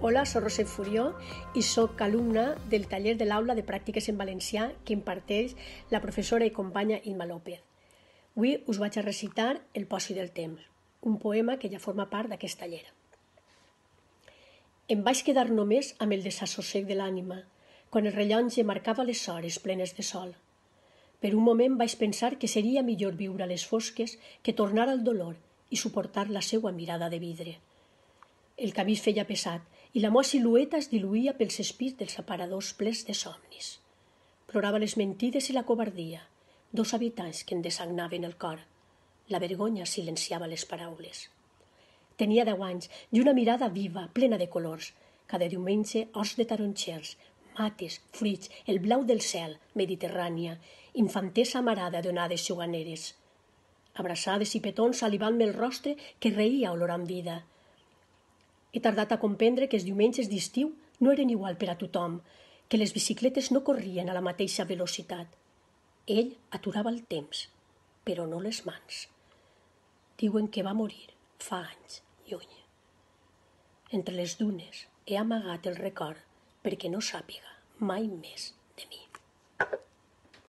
Hola, sóc Roser Furió i sóc alumna del taller de l'aula de pràctiques en valencià que imparteix la professora i companya Imma López. Avui us vaig a recitar El Posi del Temps, un poema que ja forma part d'aquest taller. Em vaig quedar només amb el desassosseg de l'ànima, quan el rellonge marcava les hores plenes de sol. Per un moment vaig pensar que seria millor viure a les fosques que tornar al dolor i suportar la seua mirada de vidre. El camí feia pesat i la meva silueta es diluïa pels espits dels aparadors plens de somnis. Plorava les mentides i la covardia, dos habitants que em desagnaven el cor. La vergonya silenciava les paraules. Tenia deu anys i una mirada viva, plena de colors. Cada diumenge, os de taronxers, mates, fruits, el blau del cel, Mediterrània, infantesa amarada d'onades juganeres. Abraçades i petons salivant-me el rostre que reïa olorant vida. He tardat a comprendre que els diumenges d'estiu no eren igual per a tothom, que les bicicletes no corrien a la mateixa velocitat. Ell aturava el temps, però no les mans. Diuen que va morir fa anys, lluny. Entre les dunes he amagat el record perquè no sàpiga mai més